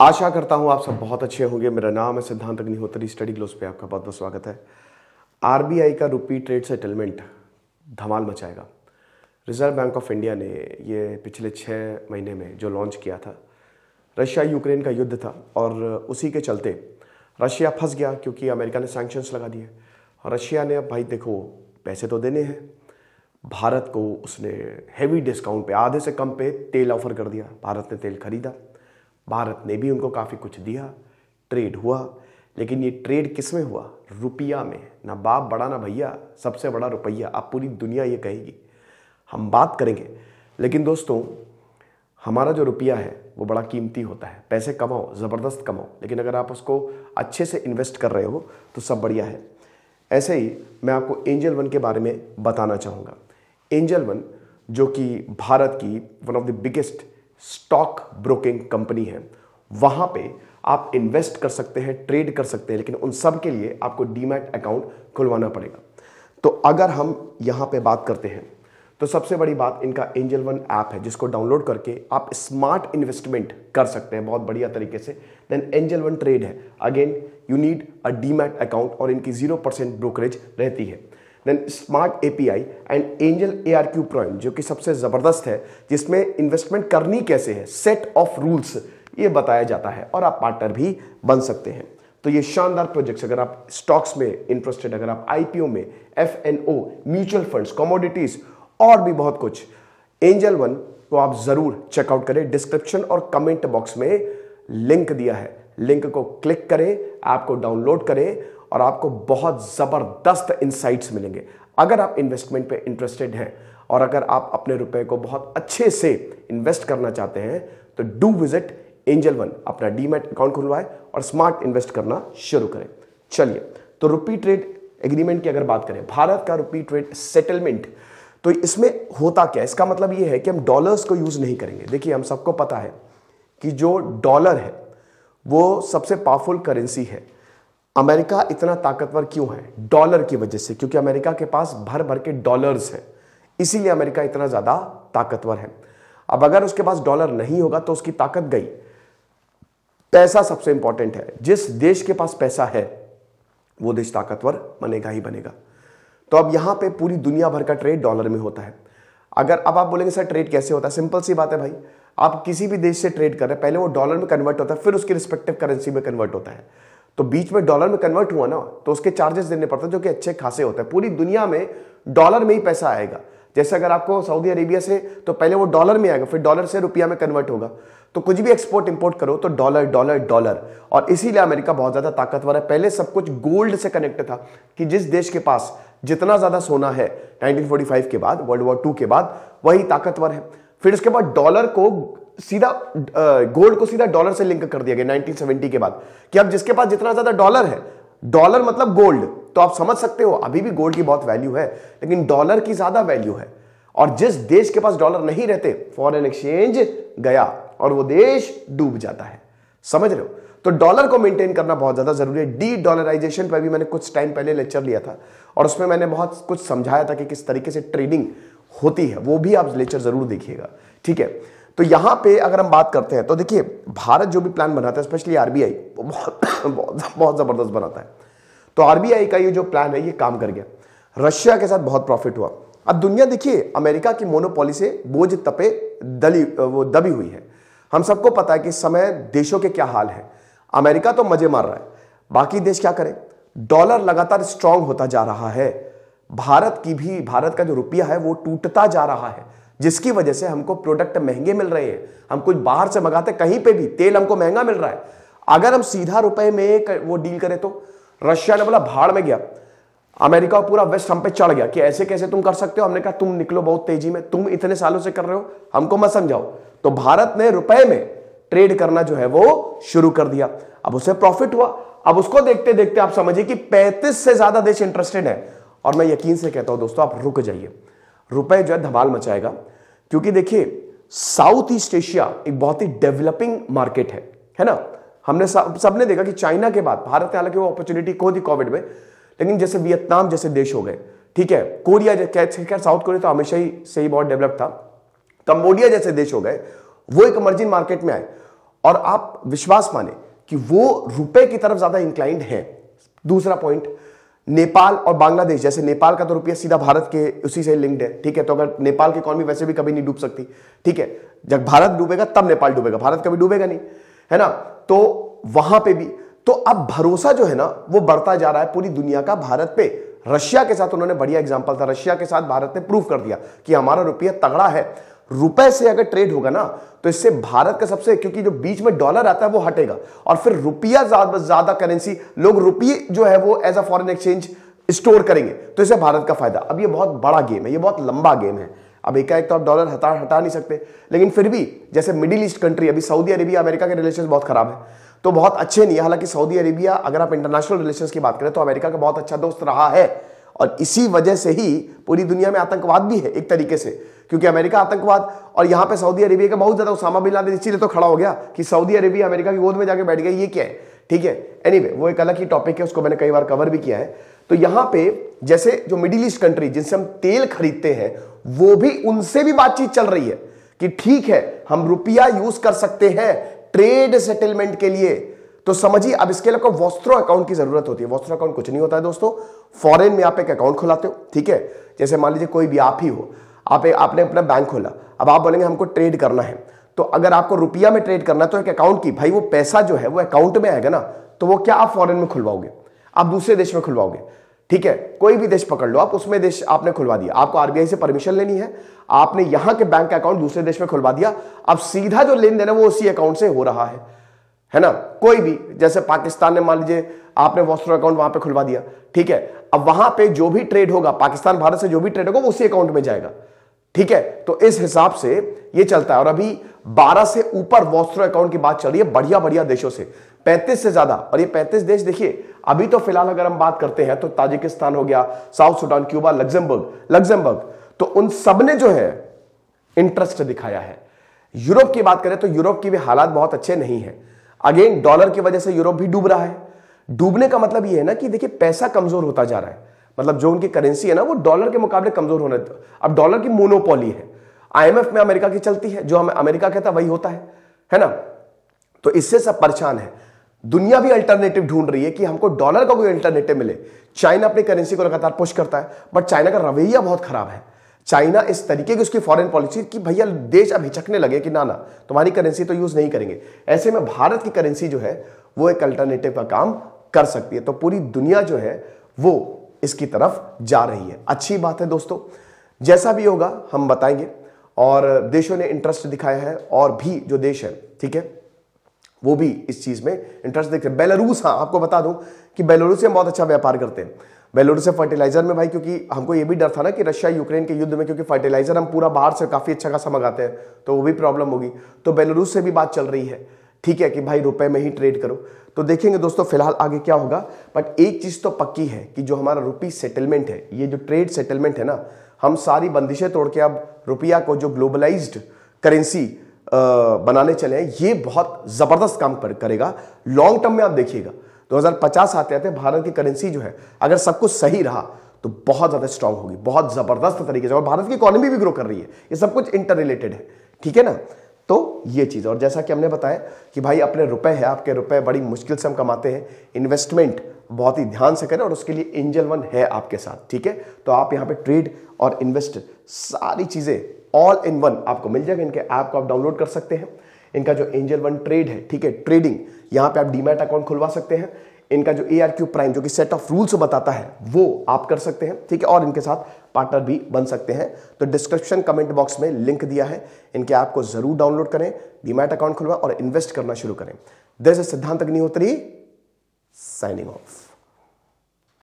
आशा करता हूँ आप सब बहुत अच्छे होंगे मेरा नाम है सिद्धांत अग्निहोत्री स्टडी ग्लोस पे आपका बहुत बहुत स्वागत है आरबीआई का रुपी ट्रेड सेटलमेंट धमाल मचाएगा रिजर्व बैंक ऑफ इंडिया ने ये पिछले छः महीने में जो लॉन्च किया था रशिया यूक्रेन का युद्ध था और उसी के चलते रशिया फंस गया क्योंकि अमेरिका ने सैंक्शंस लगा दिए रशिया ने अब भाई देखो पैसे तो देने हैं भारत को उसने हैवी डिस्काउंट पे आधे से कम पे तेल ऑफर कर दिया भारत ने तेल खरीदा भारत ने भी उनको काफ़ी कुछ दिया ट्रेड हुआ लेकिन ये ट्रेड किस में हुआ रुपया में ना बाप बड़ा ना भैया सबसे बड़ा रुपया अब पूरी दुनिया ये कहेगी हम बात करेंगे लेकिन दोस्तों हमारा जो रुपया है वो बड़ा कीमती होता है पैसे कमाओ ज़बरदस्त कमाओ लेकिन अगर आप उसको अच्छे से इन्वेस्ट कर रहे हो तो सब बढ़िया है ऐसे ही मैं आपको एंजल वन के बारे में बताना चाहूँगा एंजल वन जो कि भारत की one of the biggest stock broking company है वहां पे आप इन्वेस्ट कर सकते हैं ट्रेड कर सकते हैं लेकिन उन सब के लिए आपको डीमैट अकाउंट खुलवाना पड़ेगा तो अगर हम यहां पे बात करते हैं तो सबसे बड़ी बात इनका एंजल वन ऐप है जिसको डाउनलोड करके आप स्मार्ट इन्वेस्टमेंट कर सकते हैं बहुत बढ़िया तरीके से देन एंजल वन ट्रेड है again you need a demat account और इनकी जीरो परसेंट ब्रोकरेज रहती है then smart API and Angel A R Q prime जो कि सबसे ज़बरदस्त है जिसमें इन्वेस्टमेंट करनी कैसे है सेट ऑफ रूल्स ये बताया जाता है और आप पार्टनर भी बन सकते हैं तो ये शानदार प्रोजेक्ट्स अगर आप स्टॉक्स में इंटरेस्टेड अगर आप आईपीओ में F N O mutual funds commodities और भी बहुत कुछ एंजल वन को आप जरूर चेकआउट करें डिस्क्रिप्शन और कमेंट बॉक्स में लिंक दिया है लिंक को क्लिक करें ऐप को डाउनलोड करें और आपको बहुत ज़बरदस्त इंसाइट्स मिलेंगे अगर आप इन्वेस्टमेंट पे इंटरेस्टेड हैं और अगर आप अपने रुपए को बहुत अच्छे से इन्वेस्ट करना चाहते हैं तो डू विजिट एंजल वन अपना डीमेट अकाउंट खुलवाएं और स्मार्ट इन्वेस्ट करना शुरू करें चलिए तो रुपी ट्रेड एग्रीमेंट की अगर बात करें भारत का रुपी ट्रेड सेटलमेंट तो इसमें होता क्या इसका मतलब ये है कि हम डॉलर्स को यूज़ नहीं करेंगे देखिए हम सबको पता है कि जो डॉलर है वो सबसे पावरफुल करेंसी है अमेरिका इतना ताकतवर क्यों है डॉलर की वजह से क्योंकि अमेरिका के पास भर भर के डॉलर्स हैं इसीलिए अमेरिका इतना ज़्यादा ताकतवर है अब अगर उसके पास डॉलर नहीं होगा तो उसकी ताकत गई पैसा सबसे इंपॉर्टेंट है जिस देश के पास पैसा है वो देश ताकतवर बनेगा ही बनेगा तो अब यहां पे पूरी दुनिया भर का ट्रेड डॉलर में होता है अगर अब आप बोलेंगे सर ट्रेड कैसे होता है सिंपल सी बात है भाई आप किसी भी देश से ट्रेड कर रहे हैं पहले वो डॉलर में कन्वर्ट होता है फिर उसकी रिस्पेक्टिव करेंसी में कन्वर्ट होता है तो बीच में डॉलर में कन्वर्ट हुआ ना तो उसके चार्जेस देने पड़ते हैं जो कि अच्छे खासे होते हैं पूरी दुनिया में डॉलर में ही पैसा आएगा जैसे अगर आपको सऊदी अरेबिया से तो पहले वो डॉलर में आएगा फिर डॉलर से रुपया में कन्वर्ट होगा तो कुछ भी एक्सपोर्ट इंपोर्ट करो तो डॉलर डॉलर डॉलर और इसीलिए अमेरिका बहुत ज़्यादा ताकतवर है पहले सब कुछ गोल्ड से कनेक्ट था कि जिस देश के पास जितना ज़्यादा सोना है 1945 के बाद वर्ल्ड वॉर टू के बाद वही ताकतवर है फिर उसके बाद डॉलर को सीधा गोल्ड को सीधा डॉलर से लिंक कर दिया गया 1970 के बाद कि अब जिसके पास जितना ज्यादा डॉलर है डॉलर मतलब गोल्ड तो आप समझ सकते हो अभी भी गोल्ड की बहुत वैल्यू है लेकिन डॉलर की ज्यादा वैल्यू है और जिस देश के पास डॉलर नहीं रहते फॉरेन एक्सचेंज गया और वो देश डूब जाता है समझ रहे हो तो डॉलर को मेंटेन करना बहुत ज्यादा जरूरी है डी डॉलराइजेशन पर भी मैंने कुछ टाइम पहले लेक्चर लिया था और उसमें मैंने बहुत कुछ समझाया था कि किस तरीके से ट्रेडिंग होती है वो भी आप लेक्चर जरूर देखिएगा ठीक है तो यहां पे अगर हम बात करते हैं तो देखिए भारत जो भी प्लान बनाता है स्पेशली आरबीआई वो बहुत बहुत, बहुत ज़बरदस्त बनाता है तो आरबीआई का ये जो प्लान है ये काम कर गया रशिया के साथ बहुत प्रॉफिट हुआ अब दुनिया देखिए अमेरिका की मोनोपोली से बोझ तपे दली वो दबी हुई है हम सबको पता है कि समय देशों के क्या हाल है अमेरिका तो मजे मार रहा है बाकी देश क्या करें डॉलर लगातार स्ट्रांग होता जा रहा है भारत की भी भारत का जो रुपया है वो टूटता जा रहा है जिसकी वजह से हमको प्रोडक्ट महंगे मिल रहे हैं हम कुछ बाहर से मंगाते कहीं पे भी तेल हमको महंगा मिल रहा है अगर हम सीधा रुपए में वो डील करें तो रशिया ने बोला भाड़ में गया अमेरिका और पूरा वेस्ट हम पे चढ़ गया कि ऐसे कैसे तुम कर सकते हो हमने कहा तुम निकलो बहुत तेजी में तुम इतने सालों से कर रहे हो हमको मत समझाओ तो भारत ने रुपए में ट्रेड करना जो है वो शुरू कर दिया अब उसे प्रॉफिट हुआ अब उसको देखते देखते आप समझिए कि 35 से ज्यादा देश इंटरेस्टेड है और मैं यकीन से कहता हूं दोस्तों आप रुक जाइए रुपए जो है धमाल मचाएगा क्योंकि देखिए साउथ ईस्ट एशिया एक बहुत ही डेवलपिंग मार्केट है है ना हमने सबने देखा कि चाइना के बाद भारत ने हालांकि वो अपॉर्चुनिटी खो दी कोविड में लेकिन जैसे वियतनाम जैसे देश हो गए ठीक है कोरिया खैर साउथ कोरिया तो हमेशा ही से ही बहुत डेवलप था कंबोडिया जैसे देश हो गए वो एक इमर्जिंग मार्केट में आए और आप विश्वास माने कि वो रुपए की तरफ ज्यादा इंक्लाइंड है दूसरा पॉइंट नेपाल और बांग्लादेश जैसे नेपाल का तो रुपया सीधा भारत के उसी से लिंक्ड है ठीक है तो अगर नेपाल की इकोनॉमी वैसे भी कभी नहीं डूब सकती ठीक है जब भारत डूबेगा तब नेपाल डूबेगा भारत कभी डूबेगा नहीं है ना तो वहां पे भी तो अब भरोसा जो है ना वो बढ़ता जा रहा है पूरी दुनिया का भारत पे रशिया के साथ उन्होंने बढ़िया एग्जाम्पल था रशिया के साथ भारत ने प्रूव कर दिया कि हमारा रुपया तगड़ा है रुपए से अगर ट्रेड होगा ना तो इससे भारत का सबसे क्योंकि जो बीच में डॉलर आता है वो हटेगा और फिर रुपया ज्यादा करेंसी लोग रुपये जो है वो as a foreign exchange store करेंगे तो इससे भारत का फायदा अब ये बहुत बड़ा गेम है ये बहुत लंबा गेम है अब एक एक तो आप डॉलर हटा हटा नहीं सकते लेकिन फिर भी जैसे मिडिल ईस्ट कंट्री अभी सऊदी अरेबिया अमेरिका के रिलेशन बहुत खराब है तो बहुत अच्छे नहीं है हालांकि सऊदी अरेबिया अगर आप इंटरनेशनल रिलेशन की बात करें तो अमेरिका का बहुत अच्छा दोस्त रहा है और इसी वजह से ही पूरी दुनिया में आतंकवाद भी है एक तरीके से क्योंकि अमेरिका आतंकवाद और यहां पे सऊदी अरेबिया का बहुत ज़्यादा उसामा बिन लादेन इसीलिए तो खड़ा हो गया कि सऊदी अरेबिया अमेरिका की गोद में जाके बैठ गया ये क्या है ठीक है एनी anyway, वो एक अलग ही टॉपिक है उसको मैंने कई बार कवर भी किया है तो यहां पे जैसे जो मिडिल ईस्ट कंट्री जिनसे हम तेल खरीदते हैं वो भी उनसे भी बातचीत चल रही है कि ठीक है हम रुपया यूज कर सकते हैं ट्रेड सेटलमेंट के लिए तो समझिए अब इसके लिए आपको अकाउंट की जरूरत होती है वॉस्त्रो अकाउंट कुछ नहीं होता है दोस्तों फॉरेन में आप एक अकाउंट खुलाते हो ठीक है जैसे मान लीजिए कोई भी आप ही हो आप आपने अपना बैंक खोला अब आप बोलेंगे हमको ट्रेड करना है तो अगर आपको रुपया में ट्रेड करना है तो एक अकाउंट की भाई वो पैसा जो है वो अकाउंट में आएगा ना तो वो क्या आप फॉरेन में खुलवाओगे आप दूसरे देश में खुलवाओगे ठीक है कोई भी देश पकड़ लो आप उसमें देश आपने खुलवा दिया आपको आरबीआई से परमिशन लेनी है आपने यहां के बैंक अकाउंट दूसरे देश में खुलवा दिया अब सीधा जो लेन देन है वो उसी अकाउंट से हो रहा है है ना कोई भी जैसे पाकिस्तान ने मान लीजिए आपने वॉस्टर अकाउंट वहां पे खुलवा दिया ठीक है अब वहां पे जो भी ट्रेड होगा पाकिस्तान भारत से जो भी ट्रेड होगा उसी अकाउंट में जाएगा ठीक है तो इस हिसाब से ये चलता है और अभी 12 से ऊपर वॉस्ट्रो अकाउंट की बात चल रही है बढ़िया बढ़िया देशों से 35 से ज्यादा और ये 35 देश देखिए अभी तो फिलहाल अगर हम बात करते हैं तो ताजिकिस्तान हो गया South Sudan Cuba Luxembourg Luxembourg तो उन सब ने जो है इंटरेस्ट दिखाया है यूरोप की बात करें तो यूरोप की भी हालात बहुत अच्छे नहीं है अगेन डॉलर की वजह से यूरोप भी डूब रहा है डूबने का मतलब यह है ना कि देखिए पैसा कमजोर होता जा रहा है मतलब जो उनकी करेंसी है ना वो डॉलर के मुकाबले कमजोर होने अब डॉलर की मोनोपोली है आईएमएफ में अमेरिका की चलती है जो हमें अमेरिका कहता वही होता है है ना तो इससे सब परेशान है दुनिया भी अल्टरनेटिव ढूंढ रही है कि हमको डॉलर का कोई अल्टरनेटिव मिले चाइना अपनी करेंसी को लगातार पुश करता है बट चाइना का रवैया बहुत खराब है चाइना इस तरीके की उसकी फॉरेन पॉलिसी कि भैया देश अब हिचकने लगे कि ना ना तुम्हारी करेंसी तो यूज नहीं करेंगे ऐसे में भारत की करेंसी जो है वो एक अल्टरनेटिव का काम कर सकती है तो पूरी दुनिया जो है वो इसकी तरफ जा रही है अच्छी बात है दोस्तों जैसा भी होगा हम बताएंगे और देशों ने इंटरेस्ट दिखाया है और भी जो देश है ठीक है वो भी इस चीज में इंटरेस्ट दिख रहे बेलारूस हाँ आपको बता दूं कि बेलारूस हम बहुत अच्छा व्यापार करते हैं बेलोरूस से फर्टिलाइजर में भाई क्योंकि हमको ये भी डर था ना कि रशिया यूक्रेन के युद्ध में क्योंकि फर्टिलाइजर हम पूरा बाहर से काफ़ी अच्छा खासा मंगाते हैं तो वो भी प्रॉब्लम होगी तो बेलोरूस से भी बात चल रही है ठीक है कि भाई रुपए में ही ट्रेड करो तो देखेंगे दोस्तों फिलहाल आगे क्या होगा बट एक चीज़ तो पक्की है कि जो हमारा रुपी सेटलमेंट है ये जो ट्रेड सेटलमेंट है ना हम सारी बंदिशें तोड़ के अब रुपया को जो ग्लोबलाइज करेंसी बनाने चले हैं ये बहुत ज़बरदस्त काम पर करेगा लॉन्ग टर्म में आप देखिएगा 2050 आते आते भारत की करेंसी जो है अगर सब कुछ सही रहा तो बहुत ज़्यादा स्ट्रांग होगी बहुत ज़बरदस्त तरीके से और भारत की इकोनॉमी भी ग्रो कर रही है ये सब कुछ इंटर रिलेटेड है ठीक है ना तो ये चीज़ और जैसा कि हमने बताया कि भाई अपने रुपए है आपके रुपए बड़ी मुश्किल से हम कमाते हैं इन्वेस्टमेंट बहुत ही ध्यान से करें और उसके लिए एंजल वन है आपके साथ ठीक है तो आप यहाँ पे ट्रेड और इन्वेस्ट सारी चीज़ें ऑल इन वन आपको मिल जाएगा इनके ऐप को आप डाउनलोड कर सकते हैं इनका जो एंजल वन ट्रेड है ठीक है ट्रेडिंग यहां पे आप डीमैट अकाउंट खुलवा सकते हैं इनका जो ए आर क्यू प्राइम जो कि सेट ऑफ रूल्स बताता है वो आप कर सकते हैं ठीक है और इनके साथ पार्टनर भी बन सकते हैं तो डिस्क्रिप्शन कमेंट बॉक्स में लिंक दिया है इनके ऐप को जरूर डाउनलोड करें डीमैट अकाउंट खुलवा और इन्वेस्ट करना शुरू करें दिस सिद्धांत अग्निहोत्री साइनिंग ऑफ